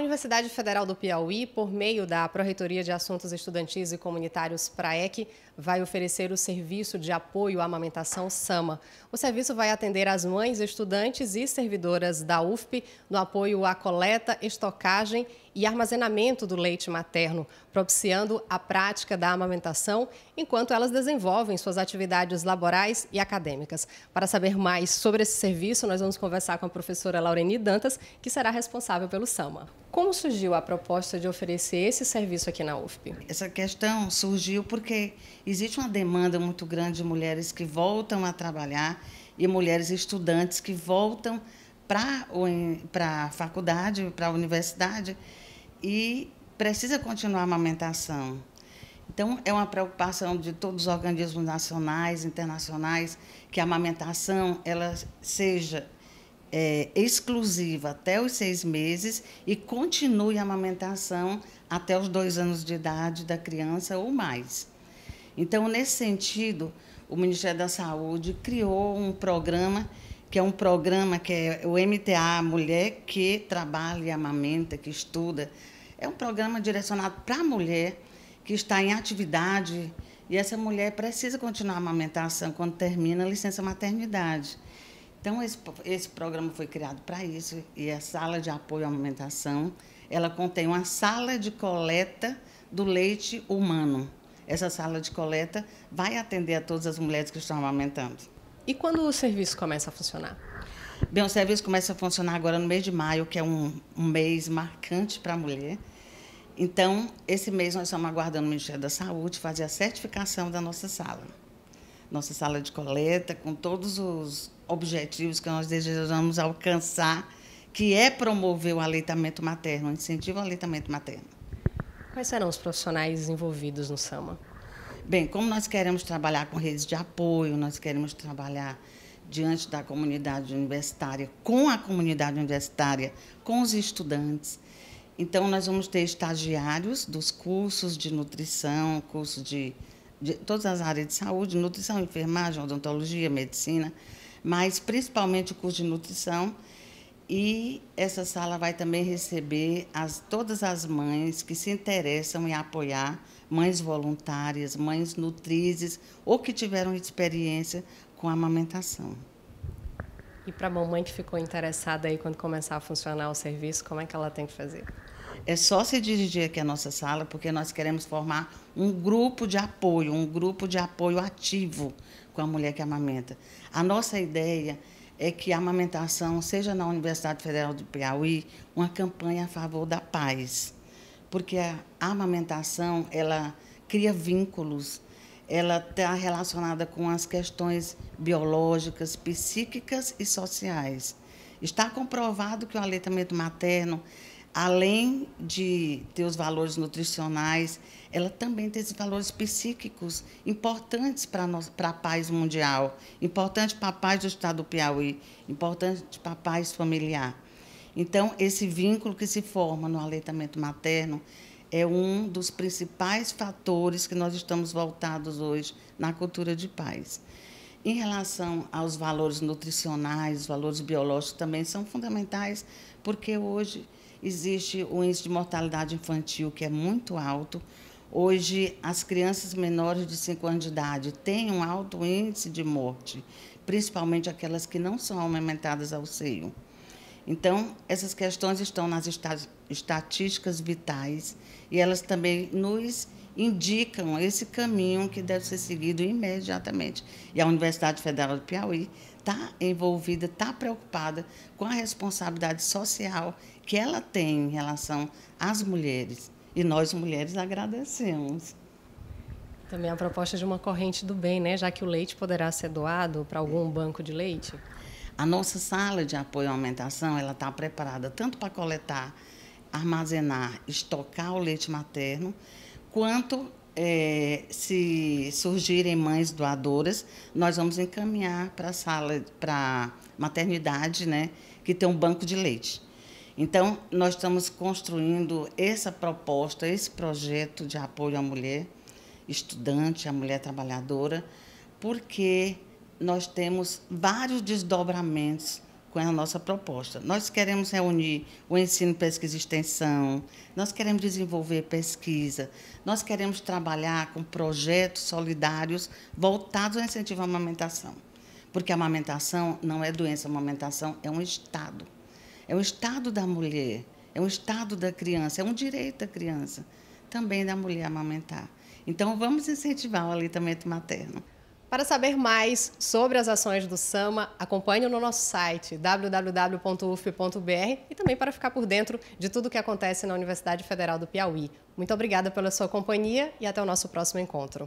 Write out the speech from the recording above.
Universidade Federal do Piauí, por meio da Pró-reitoria de Assuntos Estudantis e Comunitários PRAEC, vai oferecer o serviço de apoio à amamentação SAMA. O serviço vai atender as mães, estudantes e servidoras da UFP no apoio à coleta, estocagem e armazenamento do leite materno, propiciando a prática da amamentação enquanto elas desenvolvem suas atividades laborais e acadêmicas. Para saber mais sobre esse serviço, nós vamos conversar com a professora Laureni Dantas, que será responsável pelo SAMA. Como surgiu a proposta de oferecer esse serviço aqui na UFP? Essa questão surgiu porque existe uma demanda muito grande de mulheres que voltam a trabalhar e mulheres estudantes que voltam para a faculdade, para a universidade, e precisa continuar a amamentação. Então, é uma preocupação de todos os organismos nacionais, internacionais, que a amamentação ela seja é, exclusiva até os seis meses e continue a amamentação até os dois anos de idade da criança ou mais. Então, nesse sentido, o Ministério da Saúde criou um programa que é um programa que é o MTA Mulher que trabalha e amamenta, que estuda. É um programa direcionado para a mulher que está em atividade e essa mulher precisa continuar a amamentação quando termina a licença maternidade. Então, esse, esse programa foi criado para isso e a sala de apoio à amamentação, ela contém uma sala de coleta do leite humano. Essa sala de coleta vai atender a todas as mulheres que estão amamentando. E quando o serviço começa a funcionar? Bem, o serviço começa a funcionar agora no mês de maio, que é um, um mês marcante para a mulher. Então, esse mês nós estamos aguardando o Ministério da Saúde fazer a certificação da nossa sala. Nossa sala de coleta, com todos os objetivos que nós desejamos alcançar, que é promover o aleitamento materno, incentivo ao aleitamento materno. Quais serão os profissionais envolvidos no SAMA? Bem, como nós queremos trabalhar com redes de apoio, nós queremos trabalhar diante da comunidade universitária, com a comunidade universitária, com os estudantes. Então, nós vamos ter estagiários dos cursos de nutrição, cursos de, de todas as áreas de saúde, nutrição, enfermagem, odontologia, medicina, mas principalmente o curso de nutrição. E essa sala vai também receber as, todas as mães que se interessam em apoiar mães voluntárias, mães nutrizes ou que tiveram experiência com a amamentação. E para a mamãe que ficou interessada aí quando começar a funcionar o serviço, como é que ela tem que fazer? É só se dirigir aqui à nossa sala, porque nós queremos formar um grupo de apoio, um grupo de apoio ativo com a mulher que amamenta. A nossa ideia é que a amamentação seja na Universidade Federal do Piauí uma campanha a favor da paz porque a amamentação ela cria vínculos, ela está relacionada com as questões biológicas, psíquicas e sociais. Está comprovado que o aleitamento materno, além de ter os valores nutricionais, ela também tem esses valores psíquicos importantes para a paz mundial, importante para a paz do estado do Piauí, importante para a paz familiar. Então, esse vínculo que se forma no aleitamento materno é um dos principais fatores que nós estamos voltados hoje na cultura de paz. Em relação aos valores nutricionais, os valores biológicos também são fundamentais, porque hoje existe o índice de mortalidade infantil que é muito alto. Hoje, as crianças menores de 5 anos de idade têm um alto índice de morte, principalmente aquelas que não são amamentadas ao seio. Então, essas questões estão nas estatísticas vitais e elas também nos indicam esse caminho que deve ser seguido imediatamente. E a Universidade Federal do Piauí está envolvida, está preocupada com a responsabilidade social que ela tem em relação às mulheres. E nós, mulheres, agradecemos. Também a proposta de uma corrente do bem, né? Já que o leite poderá ser doado para algum banco de leite. A nossa sala de apoio à aumentação ela está preparada tanto para coletar, armazenar, estocar o leite materno, quanto é, se surgirem mães doadoras, nós vamos encaminhar para a sala, para maternidade, né, que tem um banco de leite. Então, nós estamos construindo essa proposta, esse projeto de apoio à mulher estudante, à mulher trabalhadora, porque nós temos vários desdobramentos com a nossa proposta. Nós queremos reunir o ensino, pesquisa e extensão, nós queremos desenvolver pesquisa, nós queremos trabalhar com projetos solidários voltados ao incentivo à amamentação. Porque a amamentação não é doença, a amamentação é um estado. É um estado da mulher, é um estado da criança, é um direito da criança, também da mulher amamentar. Então, vamos incentivar o aleitamento materno. Para saber mais sobre as ações do SAMA, acompanhe no nosso site www.ufp.br e também para ficar por dentro de tudo o que acontece na Universidade Federal do Piauí. Muito obrigada pela sua companhia e até o nosso próximo encontro.